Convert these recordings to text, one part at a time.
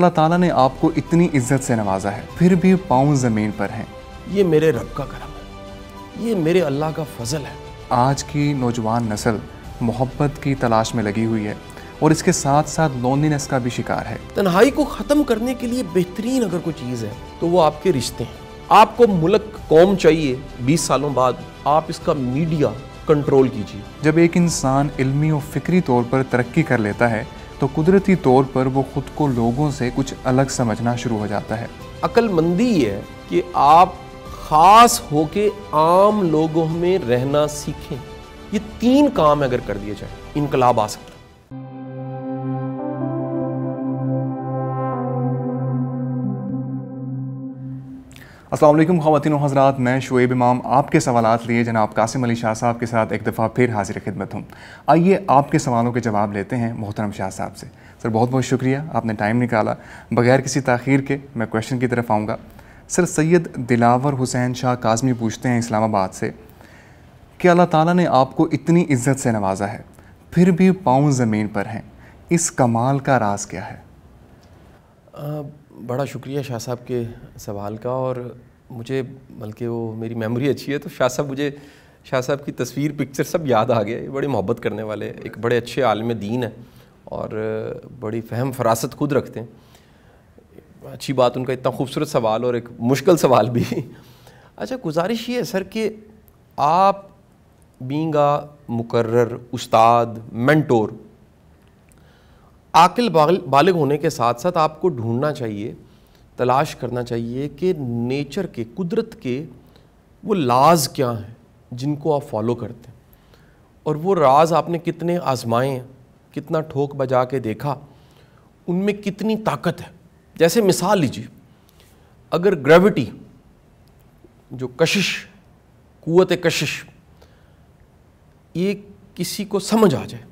अल्लाह ताला ने आपको इतनी इज्जत से नवाजा है फिर भी पाँव ज़मीन पर हैं ये मेरे रब का करम है ये मेरे अल्लाह का फजल है आज की नौजवान नस्ल मोहब्बत की तलाश में लगी हुई है और इसके साथ साथ लोनलीनेस का भी शिकार है तन्हाई को ख़त्म करने के लिए बेहतरीन अगर कोई चीज़ है तो वो आपके रिश्ते हैं आपको मुल्क कौम चाहिए बीस सालों बाद आप इसका मीडिया कंट्रोल कीजिए जब एक इंसान इलमी और फिक्री तौर पर तरक्की कर लेता है तो कुदरती तौर पर वो ख़ुद को लोगों से कुछ अलग समझना शुरू हो जाता है अक्लमंदी है कि आप ख़ास होके आम लोगों में रहना सीखें ये तीन काम अगर कर दिए जाए इनकलाब आ सकता असलम ख़वान हजरात मैं शुएब इमाम आपके सवाल लिए जनाब कासिम अली शाह साहब के साथ एक दफ़ा फिर हाजिर खिदमत हूँ आइए आपके सवालों के जवाब लेते हैं मोहतरम शाह साहब से सर बहुत बहुत शुक्रिया आपने टाइम निकाला बगैर किसी तखीर के मैं क्वेश्चन की तरफ आऊँगा सर सैयद दिलावर हुसैन शाह काजमी पूछते हैं इस्लामाबाद से कि अल्लाह ताला ने आपको इतनी इज्जत से नवाजा है फिर भी पाँव ज़मीन पर हैं इस कमाल का राज क्या है बड़ा शुक्रिया शाह साहब के सवाल का और मुझे बल्कि वो मेरी मेमोरी अच्छी है तो शाह साहब मुझे शाह साहब की तस्वीर पिक्चर सब याद आ गया बड़े मोहब्बत करने वाले एक बड़े अच्छे आलम दीन है और बड़ी फहम फरासत खुद रखते हैं अच्छी बात उनका इतना खूबसूरत सवाल और एक मुश्किल सवाल भी अच्छा गुजारिश ये है सर कि आप बींगा मुकर्र उस्ताद मेंटोर आकिल बालिग होने के साथ साथ आपको ढूंढना चाहिए तलाश करना चाहिए कि नेचर के कुदरत के वो लाज क्या हैं जिनको आप फॉलो करते हैं और वो राज आपने कितने आजमाए कितना ठोक बजा के देखा उनमें कितनी ताकत है जैसे मिसाल लीजिए अगर ग्रेविटी जो कशिश कुत कशिश ये किसी को समझ आ जाए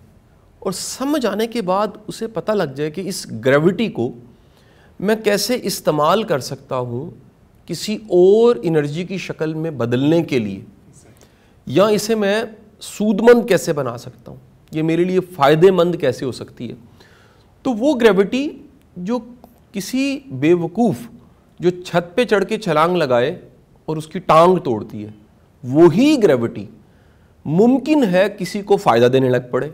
और समझ आने के बाद उसे पता लग जाए कि इस ग्रेविटी को मैं कैसे इस्तेमाल कर सकता हूँ किसी और इनर्जी की शक्ल में बदलने के लिए या इसे मैं सूदमंद कैसे बना सकता हूँ ये मेरे लिए फ़ायदेमंद कैसे हो सकती है तो वो ग्रेविटी जो किसी बेवकूफ़ जो छत पे चढ़ के छलांग लगाए और उसकी टांग तोड़ती है वही ग्रेविटी मुमकिन है किसी को फ़ायदा देने लग पड़े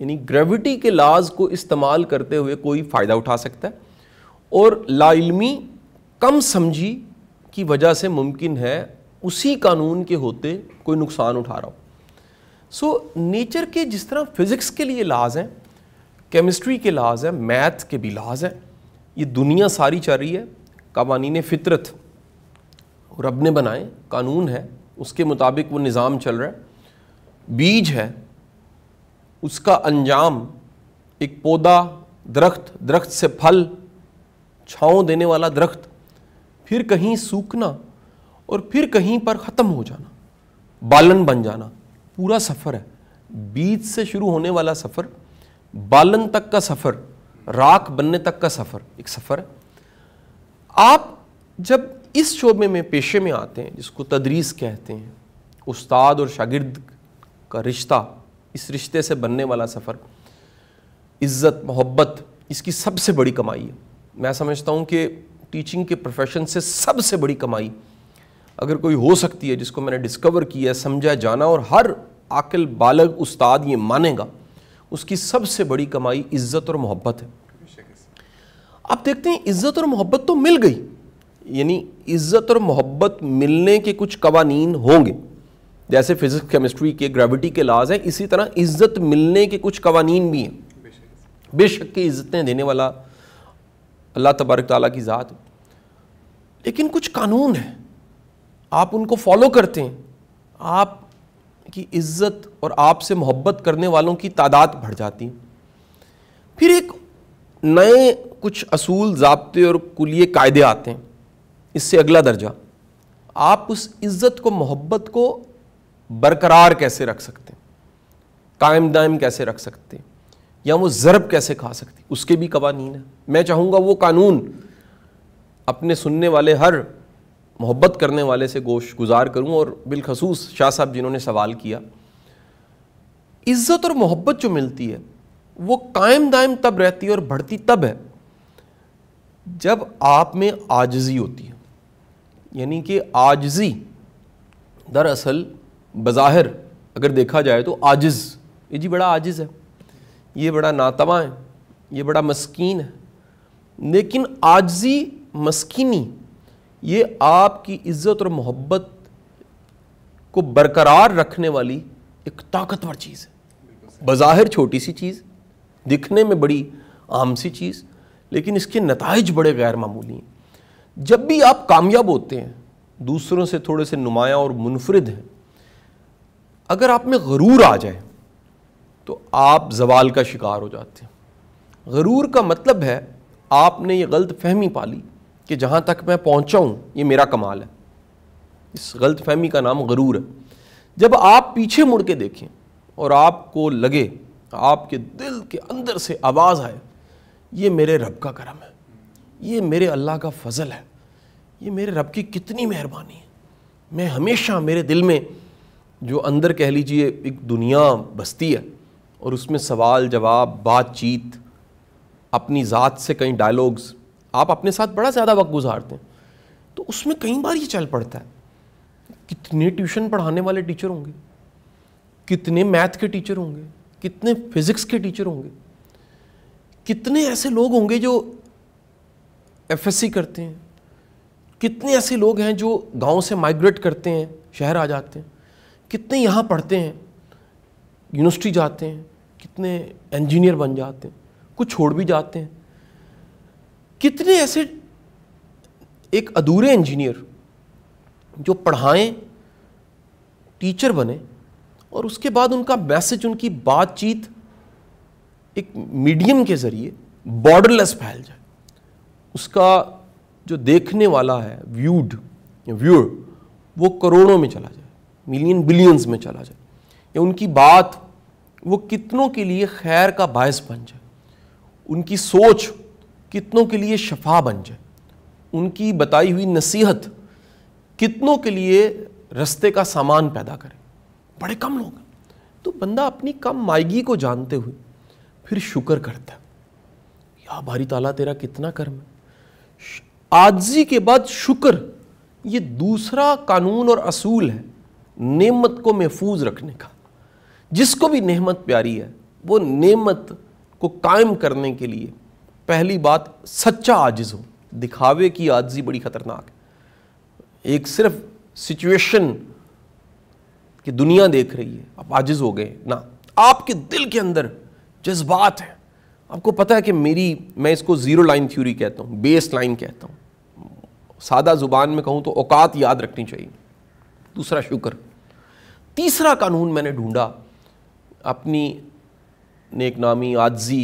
यानी ग्रेविटी के लाज को इस्तेमाल करते हुए कोई फ़ायदा उठा सकता है और लाइलमी कम समझी की वजह से मुमकिन है उसी कानून के होते कोई नुकसान उठा रहा हो सो नेचर के जिस तरह फिज़िक्स के लिए लाज हैं केमिस्ट्री के लाज हैं मैथ के भी लाज हैं ये दुनिया सारी चल रही है कवानी फितरत रब ने बनाए कानून है उसके मुताबिक वो निज़ाम चल रहा है बीज है उसका अंजाम एक पौधा दरख्त दरख्त से फल छाँव देने वाला दरख्त फिर कहीं सूखना और फिर कहीं पर ख़त्म हो जाना बालन बन जाना पूरा सफ़र है बीज से शुरू होने वाला सफ़र बालन तक का सफ़र राख बनने तक का सफ़र एक सफ़र है आप जब इस शोबे में पेशे में आते हैं जिसको तदरीस कहते हैं उस्ताद और शागिर्द का रिश्ता इस रिश्ते से बनने वाला सफ़र इज़्ज़त मोहब्बत इसकी सबसे बड़ी कमाई है मैं समझता हूँ कि टीचिंग के प्रोफेशन से सबसे बड़ी कमाई अगर कोई हो सकती है जिसको मैंने डिस्कवर किया समझा जाना और हर आकल बालग उस्ताद ये मानेगा उसकी सबसे बड़ी कमाई इज़्ज़त और मोहब्बत है आप देखते हैं इज़्ज़त और मोहब्बत तो मिल गई यानी इज़्ज़त और मोहब्बत मिलने के कुछ कवानीन होंगे जैसे फिज़िक्स केमिस्ट्री के ग्रेविटी के लाज हैं इसी तरह इज़्ज़त मिलने के कुछ कवानीन भी हैं बेशक की इज़्ज़तें देने वाला अल्लाह तबारक ताली की ज़ात लेकिन कुछ कानून हैं आप उनको फॉलो करते हैं आप की इज्जत और आपसे मोहब्बत करने वालों की तादाद बढ़ जाती फिर एक नए कुछ असूल जबते और कुलिए कायदे आते हैं इससे अगला दर्जा आप उस इज़्ज़त को मोहब्बत को बरकरार कैसे रख सकते हैं कायम दायम कैसे रख सकते हैं या वो ज़रब कैसे खा सकती उसके भी कवानीन है मैं चाहूँगा वो कानून अपने सुनने वाले हर मोहब्बत करने वाले से गोश गुजार करूँ और बिलखसूस शाह साहब जिन्होंने सवाल किया इज़्ज़त और मोहब्बत जो मिलती है वो कायम दायम तब रहती है और बढ़ती तब है जब आप में आजजी होती है यानी कि आजजी दरअसल बज़ाहिर अगर देखा जाए तो आजिज़ ये जी बड़ा आजिज़ है ये बड़ा नातवा है ये बड़ा मस्कीन है लेकिन आजी मस्किनी ये आपकी इज़्ज़त और मोहब्बत को बरकरार रखने वाली एक ताकतवर चीज़ है बज़ाहिर छोटी सी चीज़ दिखने में बड़ी आम सी चीज़ लेकिन इसके नतज बड़े गैर मामूली हैं जब भी आप कामयाब होते हैं दूसरों से थोड़े से नुमाया और मुनफरद हैं अगर आप में गरूर आ जाए तो आप जवाल का शिकार हो जाते हैं गरूर का मतलब है आपने ये गलत फहमी पाली कि जहाँ तक मैं पहुँचा हूँ ये मेरा कमाल है इस गलत फहमी का नाम गरूर है जब आप पीछे मुड़ के देखें और आपको लगे आपके दिल के अंदर से आवाज़ आए ये मेरे रब का करम है ये मेरे अल्लाह का फजल है ये मेरे रब की कितनी मेहरबानी है मैं हमेशा मेरे दिल में जो अंदर कह लीजिए एक दुनिया बसती है और उसमें सवाल जवाब बातचीत अपनी ज़ात से कई डायलॉग्स आप अपने साथ बड़ा ज़्यादा वक्त गुजारते हैं तो उसमें कई बार ये चल पड़ता है कितने ट्यूशन पढ़ाने वाले टीचर होंगे कितने मैथ के टीचर होंगे कितने फिज़िक्स के टीचर होंगे कितने ऐसे लोग होंगे जो एफएससी करते हैं कितने ऐसे लोग हैं जो गांव से माइग्रेट करते हैं शहर आ जाते हैं कितने यहाँ पढ़ते हैं यूनिवर्सिटी जाते हैं कितने इंजीनियर बन जाते हैं कुछ छोड़ भी जाते हैं कितने ऐसे एक अधूरे इंजीनियर जो पढ़ाएं टीचर बने और उसके बाद उनका मैसेज उनकी बातचीत एक मीडियम के ज़रिए बॉर्डरलेस फैल जाए उसका जो देखने वाला है व्यूड व्यूअर वो करोड़ों में चला जाए मिलियन बिलियंस में चला जाए या उनकी बात वो कितनों के लिए खैर का बायस बन जाए उनकी सोच कितनों के लिए शफा बन जाए उनकी बताई हुई नसीहत कितनों के लिए रस्ते का सामान पैदा करे बड़े कम लोग तो बंदा अपनी कम मायगी को जानते हुए फिर शुक्र करता है या भारी ताला तेरा कितना कर्म है आजी के बाद शुक्र ये दूसरा कानून और असूल है नेमत को महफूज रखने का जिसको भी नेमत प्यारी है वो नेमत को कायम करने के लिए पहली बात सच्चा आजिज़ हो दिखावे की आजी बड़ी ख़तरनाक है एक सिर्फ सिचुएशन कि दुनिया देख रही है आप आजिज़ हो गए ना आपके दिल के अंदर जज्बात है आपको पता है कि मेरी मैं इसको ज़ीरो लाइन थ्योरी कहता हूँ बेस लाइन कहता हूँ सादा ज़ुबान में कहूँ तो औकात याद रखनी चाहिए दूसरा शुक्र तीसरा कानून मैंने ढूंढा अपनी नेक नामी आजी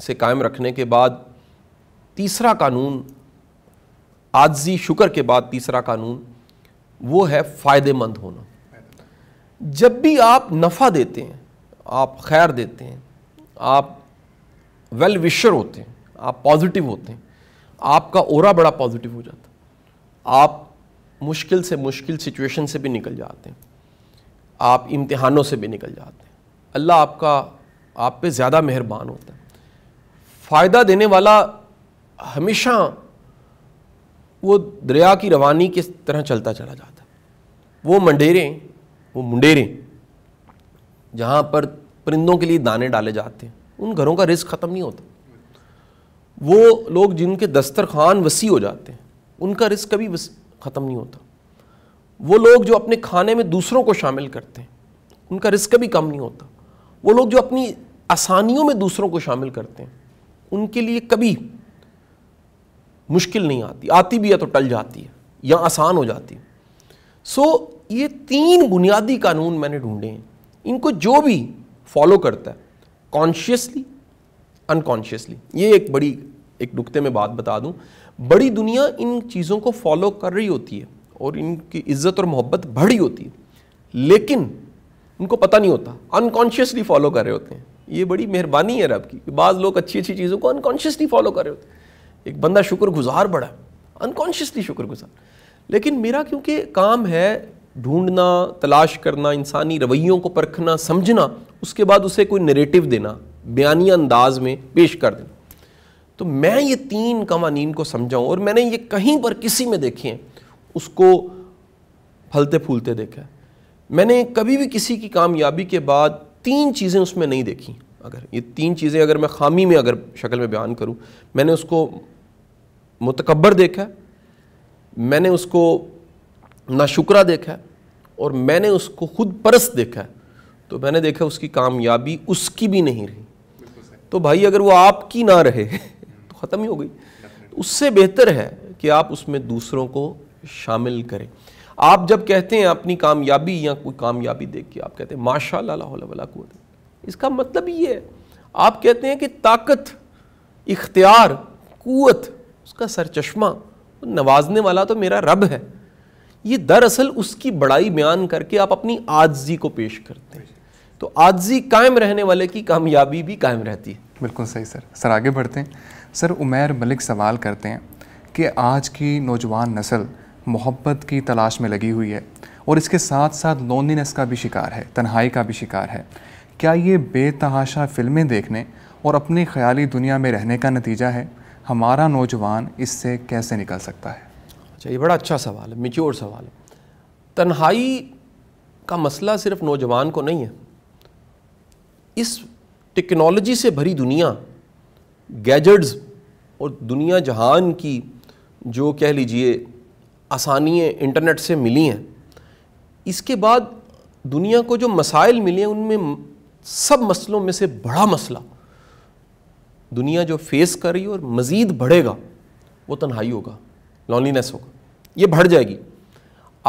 से कायम रखने के बाद तीसरा कानून आजी शुक्र के बाद तीसरा कानून वो है फ़ायदेमंद होना जब भी आप नफ़ा देते हैं आप खैर देते हैं आप वेल विशर होते हैं आप पॉजिटिव होते हैं आपका ओरा बड़ा पॉजिटिव हो जाता है आप मुश्किल से मुश्किल सिचुएशन से भी निकल जाते हैं आप इम्तिहानों से भी निकल जाते हैं अल्लाह आपका आप पे ज़्यादा मेहरबान होता है फ़ायदा देने वाला हमेशा वो दरिया की रवानी किस तरह चलता चला जाता है वो मंडेरें वो मुंडेरें जहाँ पर परिंदों के लिए दाने डाले जाते हैं उन घरों का रिस्क ख़त्म नहीं होता वो लोग जिनके दस्तरखान वसी हो जाते हैं उनका रिस्क कभी ख़त्म नहीं होता वो लोग जो अपने खाने में दूसरों को शामिल करते हैं उनका रिस्क कभी कम नहीं होता वो लोग जो अपनी आसानियों में दूसरों को शामिल करते हैं उनके लिए कभी मुश्किल नहीं आती आती भी है तो टल जाती है या आसान हो जाती है सो so, ये तीन बुनियादी कानून मैंने ढूंढे हैं इनको जो भी फॉलो करता है कॉन्शियसली अनकॉन्शियसली ये एक बड़ी एक नुकते में बात बता दूं बड़ी दुनिया इन चीज़ों को फॉलो कर रही होती है और इनकी इज्जत और मोहब्बत बढ़ी होती है लेकिन उनको पता नहीं होता अनकॉन्शियसली फॉलो कर रहे होते हैं ये बड़ी मेहरबानी है रब की बाज़ लोग अच्छी अच्छी चीज़ों को अनकॉन्शियसली फॉलो कर रहे होते हैं एक बंदा शुक्र गुजार बड़ा अनकॉन्शियसली शुक्र गुज़ार लेकिन मेरा क्योंकि काम है ढूंढना तलाश करना इंसानी रवैयों को परखना समझना उसके बाद उसे कोई नरेटिव देना बयानी अंदाज में पेश कर देना तो मैं ये तीन कवानीन को समझाऊँ और मैंने ये कहीं पर किसी में देखे हैं उसको फलते फूलते देखा है मैंने कभी भी किसी की कामयाबी के बाद तीन चीज़ें उसमें नहीं देखी अगर ये तीन चीज़ें अगर मैं खामी में अगर शक्ल में बयान करूँ मैंने उसको मतकबर देखा मैंने उसको नाशुकरा देखा और मैंने उसको खुद परस्त देखा तो मैंने देखा उसकी कामयाबी उसकी भी नहीं रही तो भाई अगर वो आपकी ना रहे तो ख़त्म ही हो गई तो उससे बेहतर है कि आप उसमें दूसरों को शामिल करें आप जब कहते हैं अपनी कामयाबी या कोई कामयाबी देख के आप कहते हैं माशा इसका मतलब ये है आप कहते हैं कि ताकत इख्तियार कुत उसका सरचश्मा नवाजने वाला तो मेरा रब है ये दरअसल उसकी बड़ाई बयान करके आप अपनी आजजी को पेश करते हैं तो आजी कायम रहने वाले की कामयाबी भी कायम रहती है बिल्कुल सही सर सर आगे बढ़ते हैं सर उमेर मलिक सवाल करते हैं कि आज की नौजवान नस्ल मोहब्बत की तलाश में लगी हुई है और इसके साथ साथ लोनलीनेस का भी शिकार है तन्हाई का भी शिकार है क्या ये बेतहाशा फिल्में देखने और अपनी ख्याली दुनिया में रहने का नतीजा है हमारा नौजवान इससे कैसे निकल सकता है अच्छा ये बड़ा अच्छा सवाल है मिच्योर सवाल है तन्हाई का मसला सिर्फ नौजवान को नहीं है इस टेक्नोलॉजी से भरी दुनिया गैजेट्स और दुनिया जहान की जो कह लीजिए आसानी इंटरनेट से मिली हैं इसके बाद दुनिया को जो मसाइल मिले हैं उनमें सब मसलों में से बड़ा मसला दुनिया जो फेस कर रही है और मज़ीद बढ़ेगा वो तन्हाई होगा लॉन्लीनेस होगा ये बढ़ जाएगी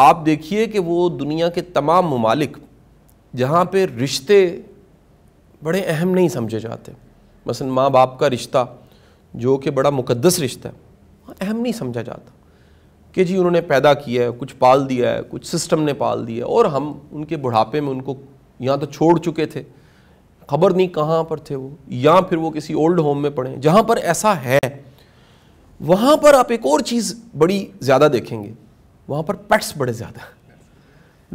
आप देखिए कि वो दुनिया के तमाम ममालिक जहाँ पे रिश्ते बड़े अहम नहीं समझे जाते मसलन माँ बाप का रिश्ता जो कि बड़ा मुकदस रिश्ता है अहम नहीं समझा जाता कि जी उन्होंने पैदा किया है कुछ पाल दिया है कुछ सिस्टम ने पाल दिया और हम उनके बुढ़ापे में उनको यहाँ तो छोड़ चुके थे खबर नहीं कहाँ पर थे वो या फिर वो किसी ओल्ड होम में पढ़े जहाँ पर ऐसा है वहाँ पर आप एक और चीज़ बड़ी ज़्यादा देखेंगे वहाँ पर पेट्स बड़े ज़्यादा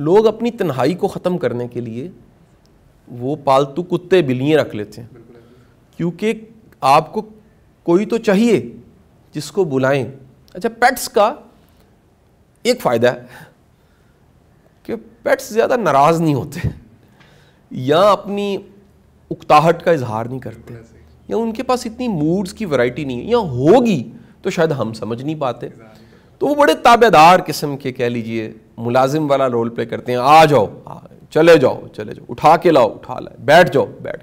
लोग अपनी तन्हाई को ख़त्म करने के लिए वो पालतू कुत्ते बिल्लियाँ रख लेते हैं क्योंकि आपको कोई तो चाहिए जिसको बुलाएं अच्छा पेट्स का एक फ़ायदा है कि पेट्स ज़्यादा नाराज़ नहीं होते या अपनी उकताहट का इजहार नहीं करते या उनके पास इतनी मूड्स की वैरायटी नहीं है या होगी तो शायद हम समझ नहीं पाते तो वो बड़े ताबेदार किस्म के कह लीजिए मुलाजिम वाला रोल प्ले करते हैं आ जाओ आ, चले जाओ चले जाओ उठा के लाओ उठा लाए बैठ जाओ बैठ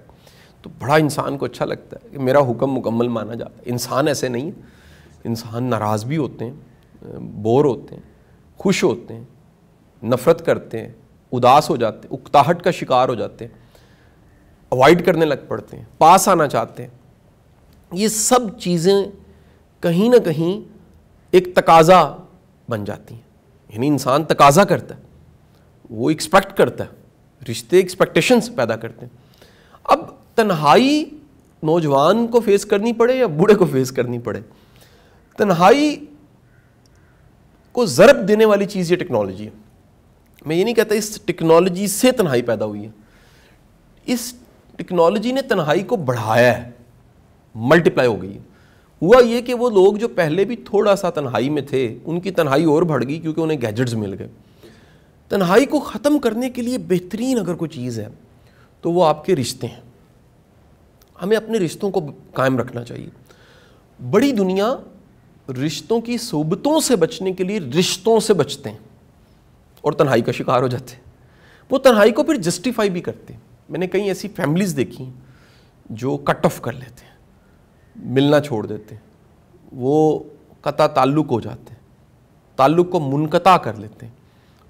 तो बड़ा इंसान को अच्छा लगता है कि मेरा हुक्म मुकम्मल माना जाता है इंसान ऐसे नहीं है इंसान नाराज़ भी होते हैं बोर होते हैं खुश होते हैं नफ़रत करते हैं उदास हो जाते हैं उकताहट का शिकार हो जाते हैं अवॉइड करने लग पड़ते हैं पास आना चाहते हैं ये सब चीज़ें कहीं ना कहीं एक तकाजा बन जाती हैं यानी इंसान तकाजा करता है वो एक्सपेक्ट करता है रिश्ते एक्सपेक्टेशंस पैदा करते हैं अब तन्हाई नौजवान को फेस करनी पड़े या बूढ़े को फेस करनी पड़े तन्हाई को ज़रब देने वाली चीज़ ये टेक्नोलॉजी है मैं ये नहीं कहता इस टेक्नोलॉजी से तन्हाई पैदा हुई है इस टेक्नोलॉजी ने तन्हाई को बढ़ाया है मल्टीप्लाई हो गई है हुआ ये कि वो लोग जो पहले भी थोड़ा सा तन्हाई में थे उनकी तन्हाई और बढ़ गई क्योंकि उन्हें गैजेट्स मिल गए तन्हाई को ख़त्म करने के लिए बेहतरीन अगर कोई चीज़ है तो वो आपके रिश्ते हैं हमें अपने रिश्तों को कायम रखना चाहिए बड़ी दुनिया रिश्तों की सोबतों से बचने के लिए रिश्तों से बचते हैं और तन्हाई का शिकार हो जाते हैं वो तन्हाई को फिर जस्टिफाई भी करते हैं मैंने कई ऐसी फैमिलीज़ देखी जो कट ऑफ कर लेते हैं मिलना छोड़ देते हैं वो कता ताल्लुक हो जाते हैं ताल्लुक को मुनकता कर लेते हैं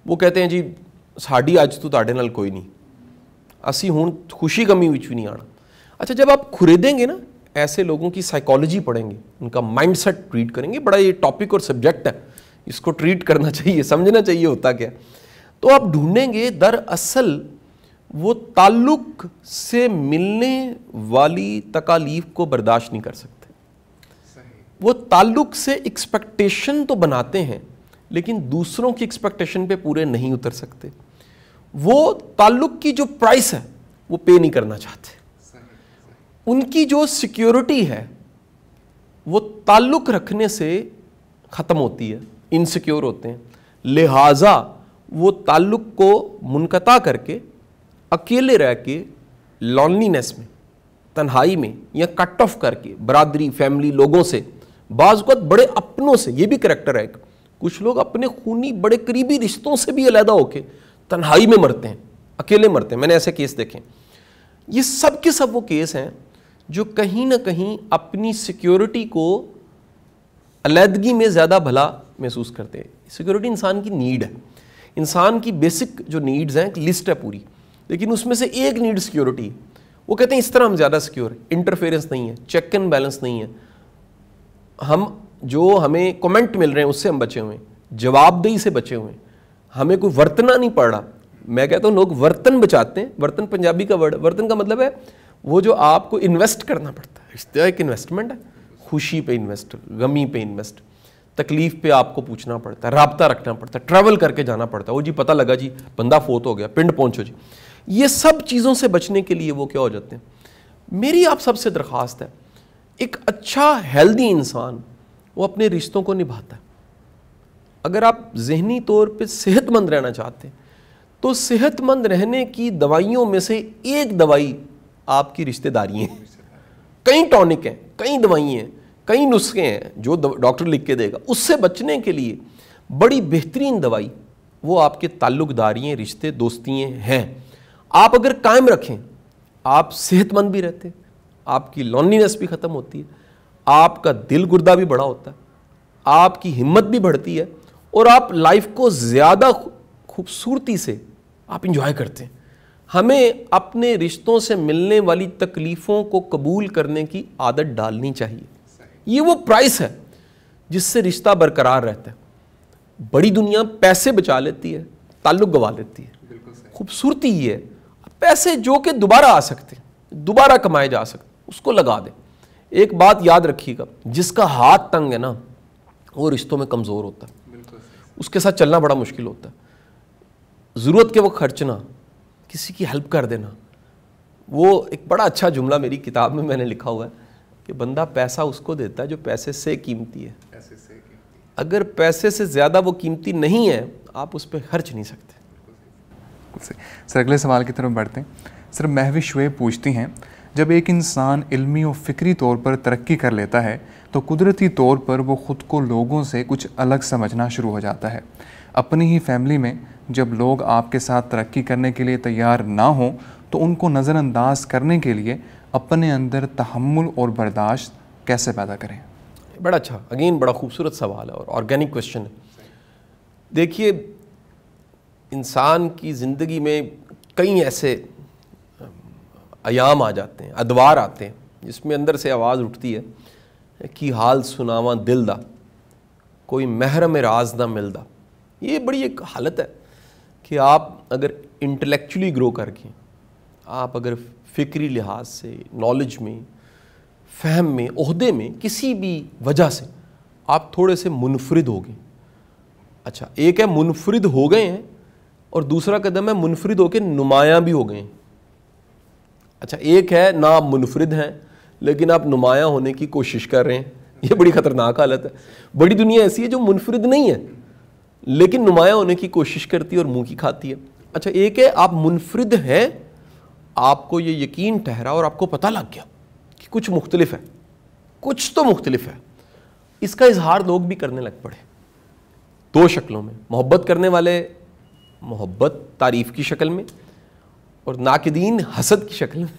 वो कहते हैं जी साड़ी आज तो ताडे नाल कोई नहीं असी हूँ खुशी कमी ਵਿੱਚ नहीं आना अच्छा जब आप खुरीदेंगे ना ऐसे लोगों की साइकोलॉजी पढ़ेंगे उनका माइंडसेट ट्रीट करेंगे बड़ा ये टॉपिक और सब्जेक्ट है इसको ट्रीट करना चाहिए समझना चाहिए होता क्या तो आप ढूंढेंगे दरअसल वो ताल्लुक से मिलने वाली तकालीफ को बर्दाश्त नहीं कर सकते वो ताल्लुक से एक्सपेक्टेशन तो बनाते हैं लेकिन दूसरों की एक्सपेक्टेशन पे पूरे नहीं उतर सकते वो ताल्लुक की जो प्राइस है वो पे नहीं करना चाहते उनकी जो सिक्योरिटी है वो ताल्लुक़ रखने से ख़त्म होती है इनसिक्योर होते हैं लिहाजा वो ताल्लुक़ को मुनकता करके अकेले रह के लॉनलीनेस में तन्हाई में या कट ऑफ करके बरदरी फैमिली लोगों से बाज़ बड़े अपनों से ये भी करैक्टर है कुछ लोग अपने खूनी बड़े करीबी रिश्तों से भी अलहदा होके तन्हाई में मरते हैं अकेले मरते हैं मैंने ऐसे केस देखे ये सब के सब वो केस हैं जो कहीं ना कहीं अपनी सिक्योरिटी को अलीदगी में ज़्यादा भला महसूस करते हैं सिक्योरिटी इंसान की नीड है इंसान की बेसिक जो नीड्स हैं लिस्ट है पूरी लेकिन उसमें से एक नीड सिक्योरिटी वो कहते हैं इस तरह हम ज़्यादा सिक्योर इंटरफेरेंस नहीं है चेक एंड बैलेंस नहीं है हम जो हमें कमेंट मिल रहे हैं उससे हम बचे हुए हैं जवाबदेही से बचे हुए हैं हमें कोई वर्तना नहीं पड़ रहा मैं कहता हूँ लोग वर्तन बचाते हैं वर्तन पंजाबी का वर्ड वर्तन का मतलब है वो जो आपको इन्वेस्ट करना पड़ता है इश्तिया एक इन्वेस्टमेंट है खुशी पे इन्वेस्ट गमी पे इन्वेस्ट तकलीफ़ पे आपको पूछना पड़ता है रबता रखना पड़ता है ट्रैवल करके जाना पड़ता है वो जी पता लगा जी बंदा फोत हो गया पिंड पहुँचो जी ये सब चीज़ों से बचने के लिए वो क्या हो जाते हैं मेरी आप सबसे दरख्वास्त है एक अच्छा हेल्दी इंसान वो अपने रिश्तों को निभाता है अगर आप जहनी तौर पे सेहतमंद रहना चाहते हैं तो सेहतमंद रहने की दवाइयों में से एक दवाई आपकी रिश्तेदारी हैं कई टॉनिक हैं कई दवाइयाँ हैं कई नुस्खे हैं जो डॉक्टर लिख के देगा उससे बचने के लिए बड़ी बेहतरीन दवाई वो आपके ताल्लुकदारियाँ रिश्ते दोस्तियाँ हैं आप अगर कायम रखें आप सेहतमंद भी रहते हैं आपकी लॉन्लीनेस भी ख़त्म होती है आपका दिल गुर्दा भी बड़ा होता है आपकी हिम्मत भी बढ़ती है और आप लाइफ को ज़्यादा खूबसूरती से आप इंजॉय करते हैं हमें अपने रिश्तों से मिलने वाली तकलीफ़ों को कबूल करने की आदत डालनी चाहिए ये वो प्राइस है जिससे रिश्ता बरकरार रहता है बड़ी दुनिया पैसे बचा लेती है ताल्लुक गवा लेती है खूबसूरती ये है पैसे जो कि दोबारा आ सकते हैं दोबारा कमाए जा सकते उसको लगा दें एक बात याद रखिएगा जिसका हाथ तंग है ना वो रिश्तों में कमज़ोर होता है उसके साथ चलना बड़ा मुश्किल होता है ज़रूरत के वक्त खर्चना किसी की हेल्प कर देना वो एक बड़ा अच्छा जुमला मेरी किताब में मैंने लिखा हुआ है कि बंदा पैसा उसको देता है जो पैसे से कीमती है पैसे से कीमती। अगर पैसे से ज़्यादा वो कीमती नहीं है आप उस पर खर्च नहीं सकते सर अगले सवाल की तरफ बढ़ते हैं सर महवी शुए पूछती हैं जब एक इंसान इल्मी और फ़िक्री तौर पर तरक्की कर लेता है तो कुदरती तौर पर वो ख़ुद को लोगों से कुछ अलग समझना शुरू हो जाता है अपनी ही फैमिली में जब लोग आपके साथ तरक्की करने के लिए तैयार ना हों तो उनको नज़रअंदाज करने के लिए अपने अंदर तहमुल और बर्दाश्त कैसे पैदा करें बड़ा अच्छा अगेन बड़ा खूबसूरत सवाल है और ऑर्गेनिक क्वेश्चन है देखिए इंसान की ज़िंदगी में कई ऐसे आयाम आ जाते हैं अदवार आते हैं जिसमें अंदर से आवाज़ उठती है कि हाल सुनावा दिल दा कोई महरम राज ना मिलदा ये बड़ी एक हालत है कि आप अगर इंटेलेक्चुअली ग्रो करके आप अगर फ़िक्री लिहाज से नॉलेज में फहम में उहदे में किसी भी वजह से आप थोड़े से मुनफरद हो गए अच्छा एक है मुनफरद हो गए हैं और दूसरा कदम है मुनफरद होकर नुमायाँ भी हो गए हैं अच्छा एक है ना आप मुनफरद हैं लेकिन आप नुमाया होने की कोशिश कर रहे हैं ये बड़ी ख़तरनाक हालत है बड़ी दुनिया ऐसी है जो मुनफरद नहीं है लेकिन नुमाया होने की कोशिश करती है और मुंह की खाती है अच्छा एक है आप मुनफरद हैं आपको ये यकीन ठहरा और आपको पता लग गया कि कुछ मुख्तलिफ है कुछ तो मुख्तलिफ है इसका इजहार लोग भी करने लग पड़े दो शक्लों में मोहब्बत करने वाले मोहब्बत तारीफ़ की शक्ल में और नाकदीन हसद की शक्ल में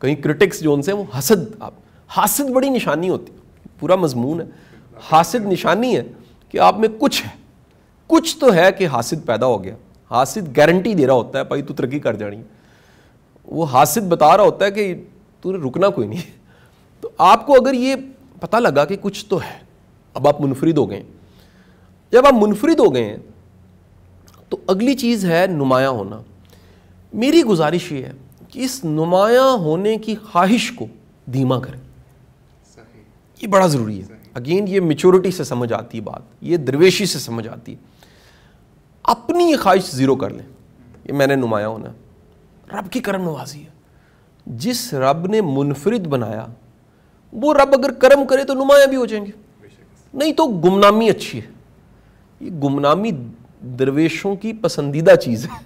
कहीं क्रिटिक्स जोन से वो हसद आप हासद बड़ी निशानी होती है पूरा मजमून है हासद निशानी है कि आप में कुछ है कुछ तो है कि हासिद पैदा हो गया हासिद गारंटी दे रहा होता है भाई तू तरक्की कर जानी वो हासिद बता रहा होता है कि तूने रुकना कोई नहीं तो आपको अगर ये पता लगा कि कुछ तो है अब आप मुनफरिद हो गए जब आप मुनफरिद हो गए तो अगली चीज़ है नुमाया होना मेरी गुजारिश ये है कि इस नुमाया होने की ख्वाहिश को धीमा करें ये बड़ा ज़रूरी है अगेन ये मेचोरिटी से समझ आती है बात ये द्रवेशी से समझ आती है अपनी ख्वाहिश ज़ीरो कर लें ये मैंने नुमाया होना रब की करम नवाजी है जिस रब ने मुनफरद बनाया वो रब अगर करम करे तो नुमाया भी हो जाएंगे नहीं तो गुमनामी अच्छी है ये गुमनामी दरवेशों की पसंदीदा चीज़ है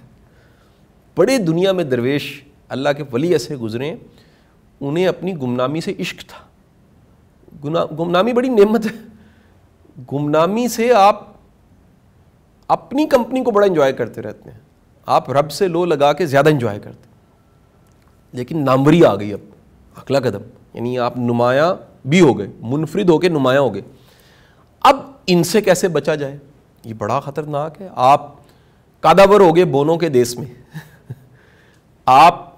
बड़े दुनिया में दरवेश अल्लाह के वली ऐसे गुजरे उन्हें अपनी गुमनामी से इश्क था गुना गुमनामी बड़ी नेमत है गुमनामी से आप अपनी कंपनी को बड़ा इंजॉय करते रहते हैं आप रब से लो लगा के ज़्यादा इंजॉय करते लेकिन नामवरी आ गई अब अगला कदम यानी आप नुमाया भी हो गए मुनफरिद होके नुमाया हो गए अब इनसे कैसे बचा जाए ये बड़ा ख़तरनाक है आप कादावर हो गए बोनों के देश में आप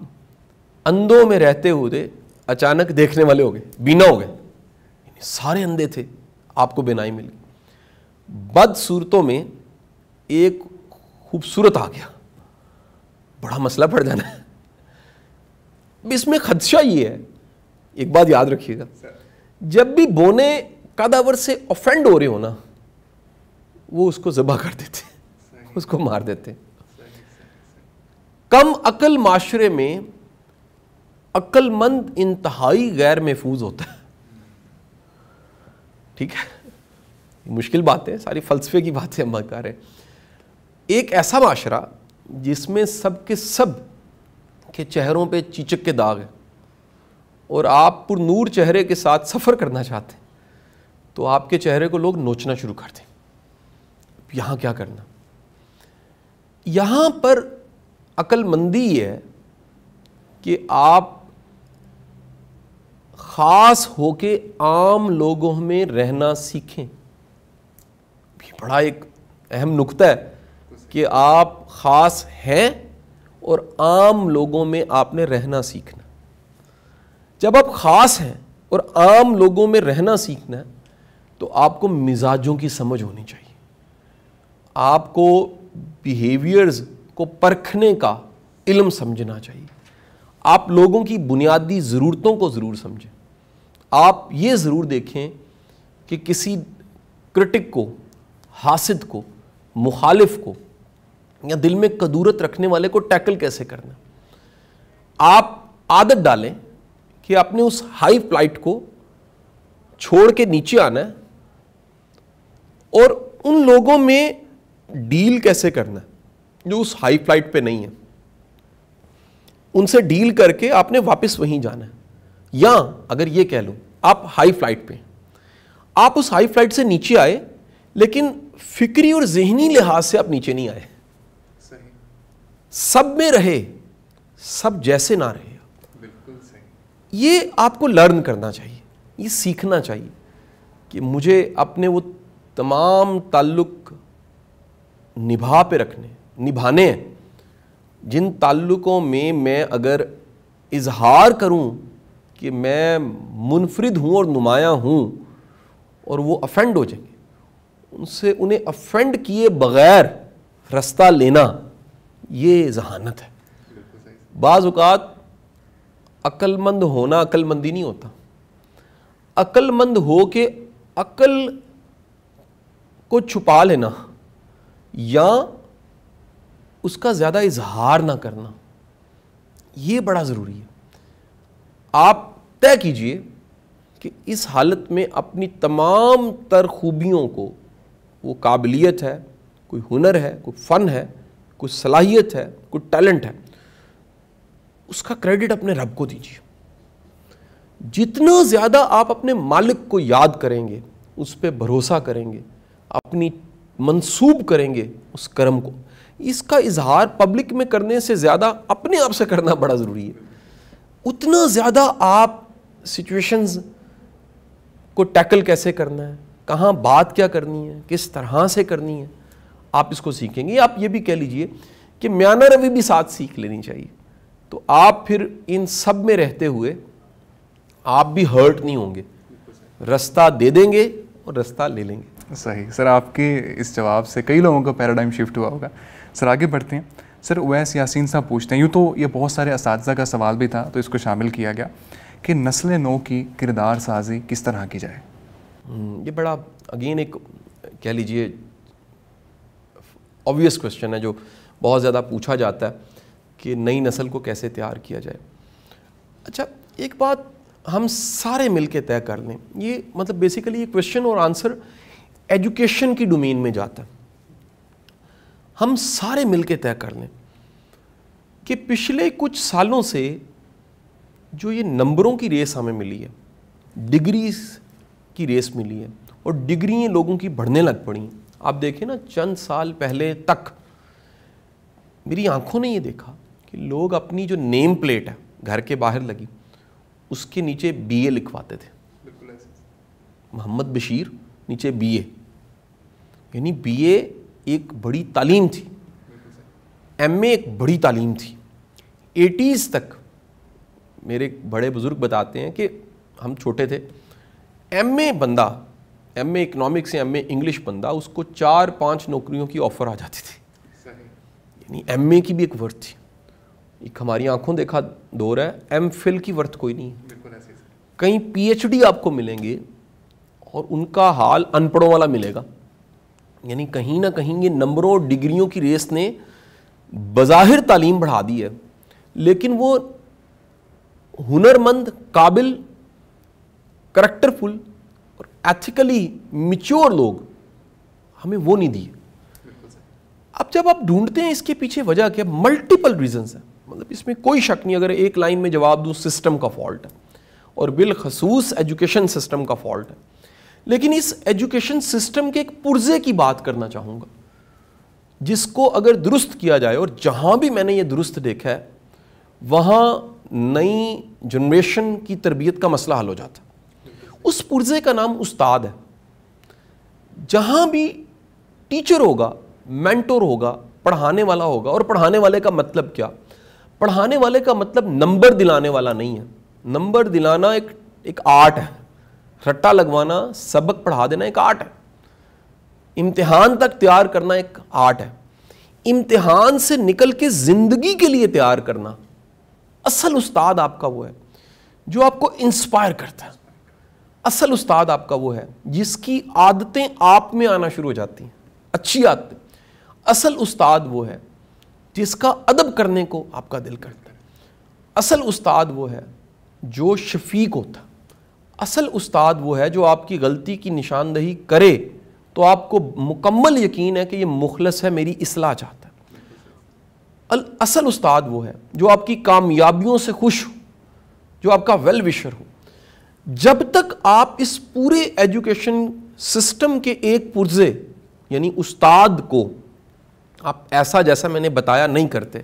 अंधों में रहते हुए अचानक देखने वाले हो गए बिना हो गए सारे अंधे थे आपको बिनाई मिल गई बदसूरतों में एक खूबसूरत आ गया बड़ा मसला पड़ जाना है इसमें खदशा ये है एक बात याद रखिएगा जब भी बोने कादावर से ऑफेंड हो रहे हो ना वो उसको जबा कर देते उसको मार देते कम अकल माशरे में अक्लमंद इंतहाई गैर महफूज होता है ठीक है मुश्किल बात है सारी फलसफे की बातें हम कर रहे हैं एक ऐसा माशरा जिसमें सब के सब के चेहरों पे चीचक के दाग हैं और आप पुरनूर चेहरे के साथ सफ़र करना चाहते हैं तो आपके चेहरे को लोग नोचना शुरू कर दें यहाँ क्या करना यहाँ पर अक्लमंदी ये है कि आप ख़ास होके आम लोगों में रहना सीखें ये बड़ा एक अहम नुकता है कि आप ख़ास हैं और आम लोगों में आपने रहना सीखना जब आप ख़ास हैं और आम लोगों में रहना सीखना है तो आपको मिजाजों की समझ होनी चाहिए आपको बिहेवियर्स को परखने का इल्म समझना चाहिए आप लोगों की बुनियादी ज़रूरतों को ज़रूर समझें आप ये ज़रूर देखें कि किसी क्रिटिक को हासिद को मुखालिफ को या दिल में कदूरत रखने वाले को टैकल कैसे करना आप आदत डालें कि आपने उस हाई फ्लाइट को छोड़ के नीचे आना है और उन लोगों में डील कैसे करना है जो उस हाई फ्लाइट पे नहीं है उनसे डील करके आपने वापस वहीं जाना है या अगर ये कह लो आप हाई फ्लाइट पे आप उस हाई फ्लाइट से नीचे आए लेकिन फिक्री और जहनी लिहाज से आप नीचे नहीं आए सब में रहे सब जैसे ना रहे ये आपको लर्न करना चाहिए ये सीखना चाहिए कि मुझे अपने वो तमाम ताल्लुक निभा पे रखने निभाने हैं जिन ताल्लुकों में मैं अगर इजहार करूं कि मैं मुनफरद हूं और नुमाया हूं और वो अफेंड हो जाएंगे उनसे उन्हें अफेंड किए बगैर रास्ता लेना ये जहानत है बाज़ात अक्लमंद होना अक्लमंदी नहीं होता अक्लमंद हो के अकल को छुपा लेना या उसका ज़्यादा इजहार ना करना ये बड़ा ज़रूरी है आप तय कीजिए कि इस हालत में अपनी तमाम तर खूबियों को वो काबिलियत है कोई हुनर है कोई फ़न है कुछ सलाहियत है कुछ टैलेंट है उसका क्रेडिट अपने रब को दीजिए जितना ज़्यादा आप अपने मालिक को याद करेंगे उस पर भरोसा करेंगे अपनी मंसूब करेंगे उस कर्म को इसका इजहार पब्लिक में करने से ज़्यादा अपने आप से करना बड़ा ज़रूरी है उतना ज़्यादा आप सिचुएशंस को टैकल कैसे करना है कहाँ बात क्या करनी है किस तरह से करनी है आप इसको सीखेंगे आप ये भी कह लीजिए कि म्यानर रवि भी साथ सीख लेनी चाहिए तो आप फिर इन सब में रहते हुए आप भी हर्ट नहीं होंगे रास्ता दे देंगे और रास्ता ले लेंगे सही सर आपके इस जवाब से कई लोगों का पैराडाइम शिफ्ट हुआ होगा सर आगे बढ़ते हैं सर वैस यासीन साहब पूछते हैं यूँ तो ये बहुत सारे इस का सवाल भी था तो इसको शामिल किया गया कि नस्ल नो की किरदार साजी किस तरह की जाए हम्म, ये बड़ा अगेन एक कह लीजिए ऑब्वियस क्वेश्चन है जो बहुत ज़्यादा पूछा जाता है कि नई नस्ल को कैसे तैयार किया जाए अच्छा एक बात हम सारे मिल के तय कर लें ये मतलब बेसिकली ये क्वेश्चन और आंसर एजुकेशन की डोमेन में जाता है हम सारे मिल के तय कर लें कि पिछले कुछ सालों से जो ये नंबरों की रेस हमें मिली है डिग्रीज की रेस मिली है और डिग्रियाँ लोगों की बढ़ने लग पड़ी हैं आप देखें ना चंद साल पहले तक मेरी आंखों ने ये देखा कि लोग अपनी जो नेम प्लेट है घर के बाहर लगी उसके नीचे बीए लिखवाते थे मोहम्मद बशीर नीचे बीए यानी बीए एक बड़ी तालीम थी एमए एक बड़ी तालीम थी एटीज़ तक मेरे बड़े बुज़ुर्ग बताते हैं कि हम छोटे थे एमए बंदा एम ए इकनॉमिक्स या एम ए इंग्लिश बंदा उसको चार पाँच नौकरियों की ऑफ़र आ जाती थी यानी एम ए की भी एक वर्थ थी एक हमारी आंखों देखा दौर है एम फिल की वर्थ कोई नहीं है कहीं डी आपको मिलेंगे और उनका हाल अनपढ़ों वाला मिलेगा यानी कहीं ना कहीं ये नंबरों डिग्रियों की रेस ने बज़ाहिर तालीम बढ़ा दी है लेकिन वो हुनरमंद काबिल करैक्टरफुल एथिकली मिच्योर लोग हमें वो नहीं दिए अब जब आप ढूंढते हैं इसके पीछे वजह क्या मल्टीपल रीजन है मतलब इसमें कोई शक नहीं अगर एक लाइन में जवाब दूँ सिस्टम का फॉल्ट है और बिलखसूस एजुकेशन सिस्टम का फॉल्ट है लेकिन इस एजुकेशन सिस्टम के एक पुर्जे की बात करना चाहूँगा जिसको अगर दुरुस्त किया जाए और जहाँ भी मैंने ये दुरुस्त देखा है वहाँ नई जनरेशन की तरबियत का मसला हल हो जाता उस पुर्जे का नाम उस्ताद है जहां भी टीचर होगा मेंटोर होगा पढ़ाने वाला होगा और पढ़ाने वाले का मतलब क्या पढ़ाने वाले का मतलब नंबर दिलाने वाला नहीं है नंबर दिलाना एक एक आर्ट है रट्टा लगवाना सबक पढ़ा देना एक आर्ट है इम्तिहान तक तैयार करना एक आर्ट है इम्तिहान से निकल के ज़िंदगी के लिए तैयार करना असल उस्ताद आपका वो है जो आपको इंस्पायर करता है असल उस्ताद आपका वो है जिसकी आदतें आप में आना शुरू हो जाती हैं अच्छी आदतें असल उस्ताद वो है जिसका अदब करने को आपका दिल करता है असल उस्ताद वो है जो शफीक होता असल उस्ताद वो है जो आपकी गलती की निशानदही करे तो आपको मुकम्मल यकीन है कि ये मुखलस है मेरी इसलाह चाहता है असल उस्ताद वो है जो आपकी कामयाबियों से खुश हो जो आपका वेल विशर हो जब तक आप इस पूरे एजुकेशन सिस्टम के एक पुर्जे यानी उस्ताद को आप ऐसा जैसा मैंने बताया नहीं करते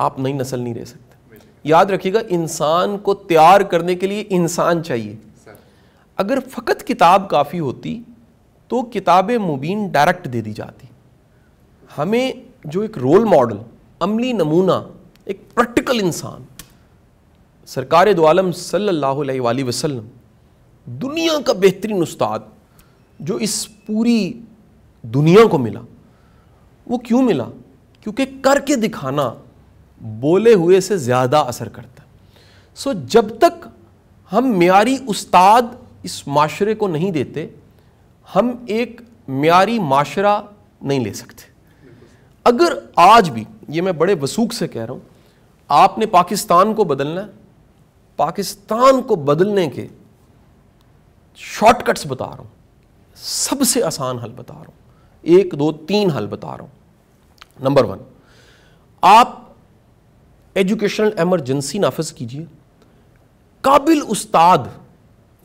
आप नई नस्ल नहीं रह सकते याद रखिएगा इंसान को तैयार करने के लिए इंसान चाहिए अगर फ़कत किताब काफ़ी होती तो किताब मुबीन डायरेक्ट दे दी जाती हमें जो एक रोल मॉडल अमली नमूना एक प्रैक्टिकल इंसान सरकार दो सल्ला वसलम दुनिया का बेहतरीन उस्ताद जो इस पूरी दुनिया को मिला वो क्यों मिला क्योंकि करके दिखाना बोले हुए से ज़्यादा असर करता है सो जब तक हम मीरी उस्ताद इस माशरे को नहीं देते हम एक मीरी माशरा नहीं ले सकते अगर आज भी ये मैं बड़े वसूख से कह रहा हूँ आपने पाकिस्तान को बदलना है पाकिस्तान को बदलने के शॉर्टकट्स बता रहा हूँ सबसे आसान हल बता रहा हूँ एक दो तीन हल बता रहा हूँ नंबर वन आप एजुकेशनल एमरजेंसी नाफज कीजिए काबिल उस्ताद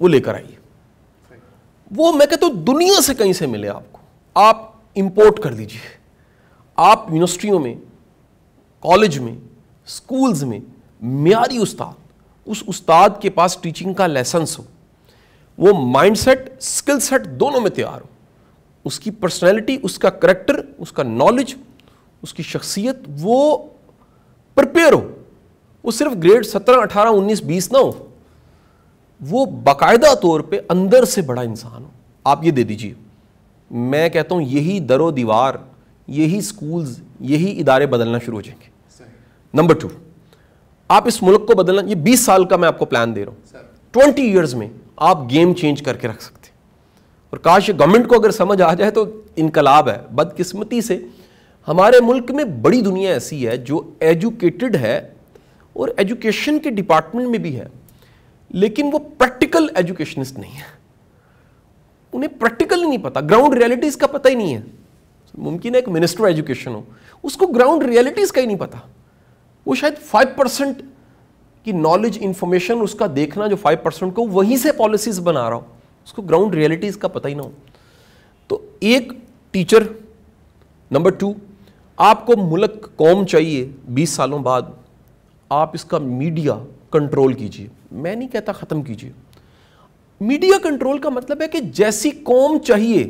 वो लेकर आइए वो मैं कहता हूँ दुनिया से कहीं से मिले आपको आप इंपोर्ट कर दीजिए आप यूनिवर्सिटियों में कॉलेज में स्कूल्स में म्यारी उस्ताद उस उस्ताद के पास टीचिंग का लेसन्स हो वो माइंडसेट स्किल सेट दोनों में तैयार हो उसकी पर्सनैलिटी उसका करेक्टर उसका नॉलेज उसकी शख्सियत वो प्रिपेयर हो वो सिर्फ ग्रेड सत्रह अठारह उन्नीस बीस ना हो वो बाकायदा तौर पे अंदर से बड़ा इंसान हो आप ये दे दीजिए मैं कहता हूँ यही दरो दीवार यही स्कूल्स यही इदारे बदलना शुरू हो जाएंगे नंबर टू आप इस मुल्क को बदलना ये 20 साल का मैं आपको प्लान दे रहा हूं ट्वेंटी ईयर्स में आप गेम चेंज करके रख सकते और काश गवर्नमेंट को अगर समझ आ जाए तो इनकलाब है बदकिस्मती से हमारे मुल्क में बड़ी दुनिया ऐसी है जो एजुकेटेड है और एजुकेशन के डिपार्टमेंट में भी है लेकिन वो प्रैक्टिकल एजुकेशनिस्ट नहीं है उन्हें प्रैक्टिकल नहीं पता ग्राउंड रियलिटीज़ का पता ही नहीं है मुमकिन है एक मिनिस्टर एजुकेशन हो उसको ग्राउंड रियलिटीज़ का ही नहीं पता वो शायद फाइव परसेंट की नॉलेज इंफॉर्मेशन उसका देखना जो फाइव परसेंट को वहीं से पॉलिसीज बना रहा हो उसको ग्राउंड रियलिटीज़ का पता ही ना हो तो एक टीचर नंबर टू आपको मुलक कौम चाहिए 20 सालों बाद आप इसका मीडिया कंट्रोल कीजिए मैं नहीं कहता ख़त्म कीजिए मीडिया कंट्रोल का मतलब है कि जैसी कौम चाहिए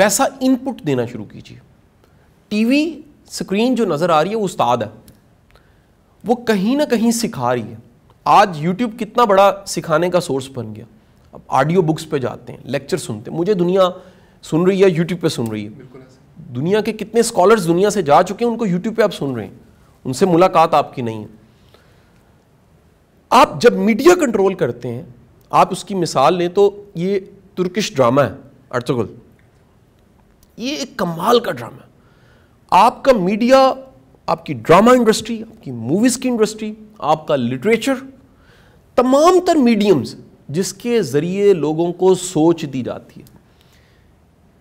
वैसा इनपुट देना शुरू कीजिए टीवी स्क्रीन जो नज़र आ रही है वो उस्ताद है वो कहीं ना कहीं सिखा रही है आज यूट्यूब कितना बड़ा सिखाने का सोर्स बन गया अब ऑडियो बुक्स पे जाते हैं लेक्चर सुनते हैं मुझे दुनिया सुन रही है यूट्यूब पे सुन रही है दुनिया के कितने स्कॉलर्स दुनिया से जा चुके हैं उनको यूट्यूब पे आप सुन रहे हैं उनसे मुलाकात आपकी नहीं है आप जब मीडिया कंट्रोल करते हैं आप उसकी मिसाल लें तो ये तुर्किश ड्रामा है अर्तगुल ये एक कमाल का ड्रामा है आपका मीडिया आपकी ड्रामा इंडस्ट्री आपकी मूवीज़ की इंडस्ट्री आपका लिटरेचर तमाम तर मीडियम्स जिसके ज़रिए लोगों को सोच दी जाती है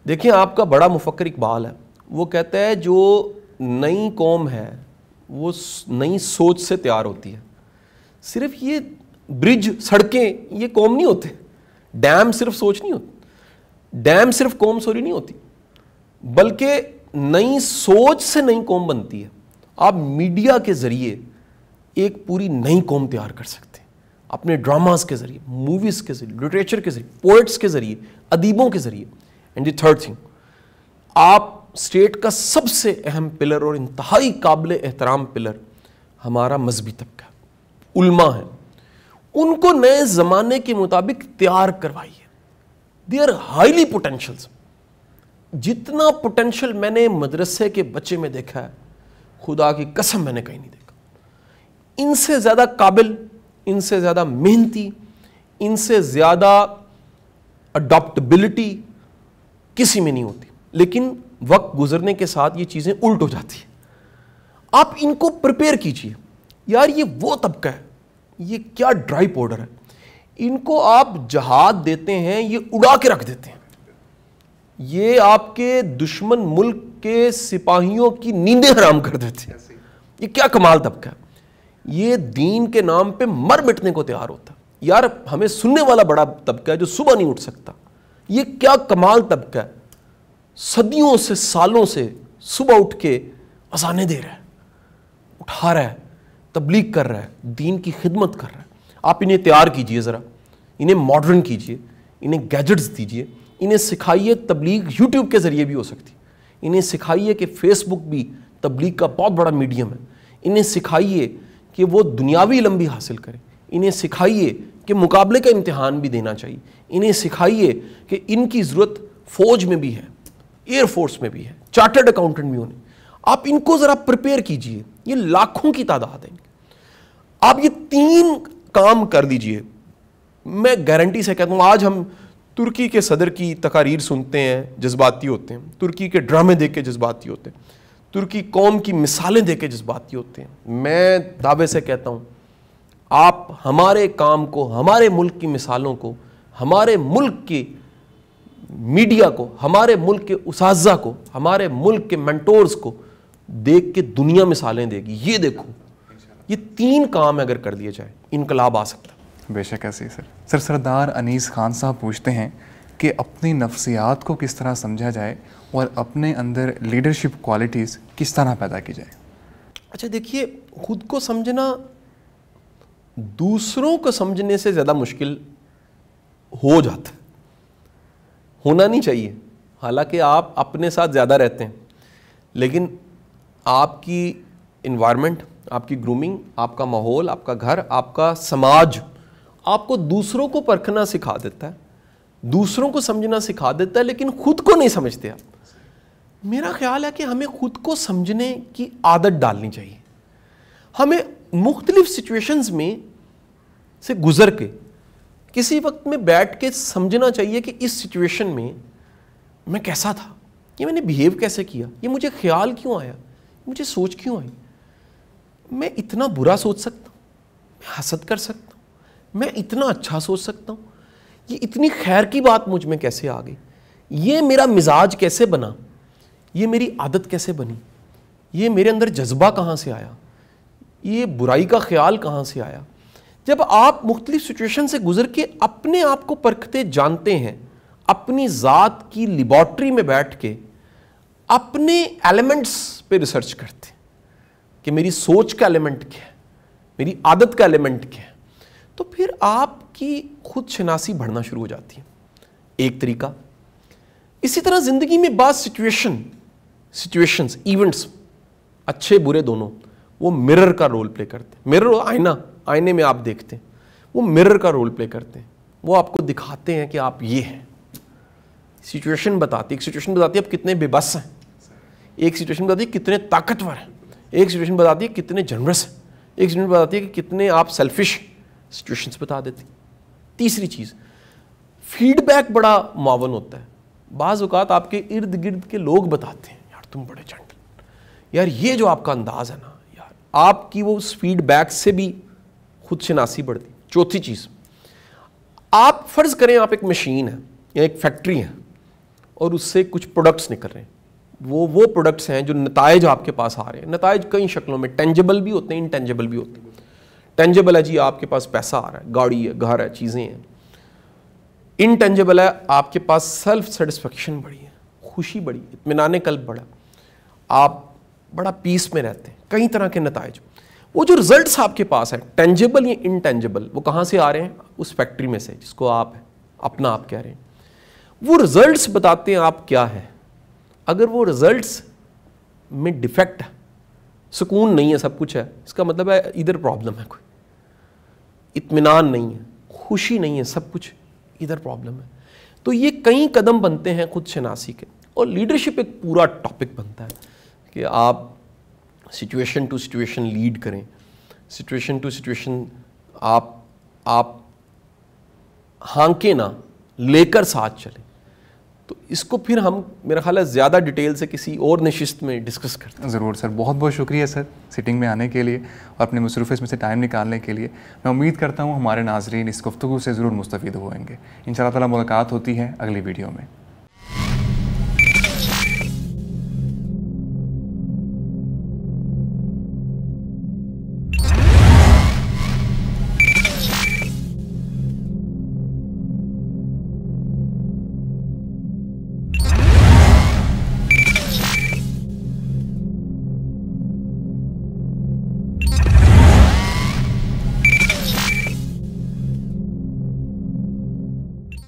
देखिए आपका बड़ा मुफक्र इकबाल है वो कहता है जो नई कौम है वो नई सोच से तैयार होती है सिर्फ ये ब्रिज सड़कें ये कौम नहीं होते डैम सिर्फ सोच नहीं होती डैम सिर्फ कौम सोरी नहीं होती बल्कि नई सोच से नई कौम बनती है आप मीडिया के ज़रिए एक पूरी नई कौम तैयार कर सकते हैं अपने ड्रामास के ज़रिए मूवीज़ के ज़रिए लिटरेचर के ज़रिए पोइट्स के ज़रिए अदीबों के ज़रिए एंड द थर्ड थिंग आप स्टेट का सबसे अहम पिलर और इंतहाई काबिल एहतराम पिलर हमारा मजहबी तबका उलमा है उनको नए ज़माने के मुताबिक तैयार करवाइए दे आर हाईली पोटेंशल्स जितना पोटेंशल मैंने मदरसे के बच्चे में देखा है खुदा की कसम मैंने कहीं नहीं देखा इनसे ज़्यादा काबिल इनसे ज़्यादा मेहनती इनसे ज़्यादा अडॉप्टबिलिटी किसी में नहीं होती लेकिन वक्त गुजरने के साथ ये चीज़ें उल्ट हो जाती हैं आप इनको प्रिपेयर कीजिए यार ये वो तबका है ये क्या ड्राई पाउडर है इनको आप जहाद देते हैं ये उड़ा के रख देते हैं ये आपके दुश्मन मुल्क के सिपाहियों की नींदें हराम कर देते हैं ये क्या कमाल तबका है ये दीन के नाम पे मर मिटने को तैयार होता यार हमें सुनने वाला बड़ा तबका है जो सुबह नहीं उठ सकता ये क्या कमाल तबका है सदियों से सालों से सुबह उठ के अजाने दे रहा है उठा रहा है तबलीग कर रहा है दीन की खिदमत कर रहा है आप इन्हें तैयार कीजिए ज़रा इन्हें मॉडर्न कीजिए इन्हें गैजेट्स दीजिए इन्हें सिखाइए तबलीग यूट्यूब के ज़रिए भी हो सकती इन्हें सिखाइए कि फेसबुक भी तबलीग का बहुत बड़ा मीडियम है इन्हें सिखाइए कि वो दुनियावी लंबी हासिल करें इन्हें सिखाइए कि मुकाबले का इम्तहान भी देना चाहिए इन्हें सिखाइए कि इनकी ज़रूरत फ़ौज में भी है एयरफोर्स में भी है चार्टर्ड अकाउंटेंट भी होने आप इनको ज़रा प्रिपेयर कीजिए ये लाखों की तादाद है आप ये तीन काम कर दीजिए मैं गारंटी से कहता हूँ आज हम तुर्की के सदर की तकारीर सुनते हैं जज्बाती होते हैं तुर्की के ड्रामे देख के जज्बाती होते हैं तुर्की कौम की मिसालें दे के जज्बाती होते हैं मैं दावे से कहता हूँ आप हमारे काम को हमारे मुल्क की मिसालों को हमारे मुल्क की मीडिया को हमारे मुल्क के उस को हमारे मुल्क के मैंटोर्स को देख के दुनिया मिसालें देगी ये देखो ये तीन काम अगर कर दिए जाए इनकलाब आ सकता बेशक ऐसे ही सर सर सरदार अनीस खान साहब पूछते हैं कि अपनी नफ्सियात को किस तरह समझा जाए और अपने अंदर लीडरशिप क्वालिटीज़ किस तरह पैदा की जाए अच्छा देखिए खुद को समझना दूसरों को समझने से ज़्यादा मुश्किल हो जाता है होना नहीं चाहिए हालांकि आप अपने साथ ज़्यादा रहते हैं लेकिन आपकी इन्वायरमेंट आपकी ग्रूमिंग आपका माहौल आपका घर आपका समाज आपको दूसरों को परखना सिखा देता है दूसरों को समझना सिखा देता है लेकिन खुद को नहीं समझते आप मेरा ख्याल है कि हमें खुद को समझने की आदत डालनी चाहिए हमें मुख्तलिफ सिचुएशंस में से गुज़र के किसी वक्त में बैठ के समझना चाहिए कि इस सिचुएशन में मैं कैसा था ये मैंने बिहेव कैसे किया ये मुझे ख्याल क्यों आया मुझे सोच क्यों आई मैं इतना बुरा सोच सकता मैं हसद कर सकता मैं इतना अच्छा सोच सकता हूँ ये इतनी खैर की बात मुझ में कैसे आ गई ये मेरा मिजाज कैसे बना ये मेरी आदत कैसे बनी ये मेरे अंदर जज्बा कहाँ से आया ये बुराई का ख्याल कहाँ से आया जब आप मुख्तलिफ सिचुएशन से गुजर के अपने आप को परखते जानते हैं अपनी ज़ात की लेबॉट्री में बैठ के अपने एलिमेंट्स पे रिसर्च करते कि मेरी सोच का एलिमेंट क्या है मेरी आदत का एलिमेंट क्या है तो फिर आपकी खुद शनासी बढ़ना शुरू हो जाती है एक तरीका इसी तरह ज़िंदगी में बाद सिचुएशन सिचुएशंस इवेंट्स अच्छे बुरे दोनों वो मिरर का रोल प्ले करते हैं मिरर आईना आईने में आप देखते हैं वो मिरर का रोल प्ले करते हैं वो आपको दिखाते हैं कि आप ये हैं सिचुएशन बताती एक सिचुएशन बताती है आप कितने बेबस हैं एक सिचुएशन बताती है कितने ताकतवर हैं एक सिचुएशन बताती है कितने जनरस हैं एक सिचुएशन बताती है कि कितने आप सेल्फिश हैं सिचुएशंस बता देती तीसरी चीज़ फीडबैक बड़ा मावन होता है बाज़ अवत आपके इर्द गिर्द के लोग बताते हैं यार तुम बड़े जेंटल यार ये जो आपका अंदाज़ है ना यार आपकी वो उस फीडबैक से भी खुद से नासी बढ़ती चौथी चीज़ आप फ़र्ज़ करें आप एक मशीन है या एक फैक्ट्री है और उससे कुछ प्रोडक्ट्स निकल रहे हैं वो वो प्रोडक्ट्स हैं जो नतज आपके पास आ रहे हैं नतज कई शक्लों में टेंजेबल भी होते हैं इनटेंजेबल भी होते हैं टेंजेबल है जी आपके पास पैसा आ रहा है गाड़ी है घर है चीज़ें हैं इनटेंजेबल है आपके पास सेल्फ सेटिस्फेक्शन बढ़ी है खुशी बढ़ी इतमान कल्प बढ़ा आप बड़ा पीस में रहते हैं कई तरह के नतज वो जो रिजल्ट्स आपके पास है टेंजेबल या इनटेंजेबल वो कहाँ से आ रहे हैं उस फैक्ट्री में से जिसको आप अपना आप कह रहे हैं वो रिजल्ट्स बताते हैं आप क्या है अगर वो रिजल्ट्स में डिफेक्ट है सुकून नहीं है सब कुछ है इसका मतलब है इधर प्रॉब्लम है कोई इत्मीनान नहीं है खुशी नहीं है सब कुछ इधर प्रॉब्लम है तो ये कई कदम बनते हैं खुद शनासी के और लीडरशिप एक पूरा टॉपिक बनता है कि आप सिचुएशन टू सिचुएशन लीड करें सिचुएशन टू सिचुएशन आप आप हाँके ना लेकर साथ चलें तो इसको फिर हम मेरा ख्याल है ज़्यादा डिटेल से किसी और नशिस्त में डिस्कस करते हैं ज़रूर सर बहुत बहुत शुक्रिया सर सिटिंग में आने के लिए और अपने मसरूफ़ इसमें से टाइम निकालने के लिए मैं उम्मीद करता हूँ हमारे नाजरीन इस गुफ्तु से ज़रूर मुस्तफ़ होंगे इन तला मुलाकात होती है अगली वीडियो में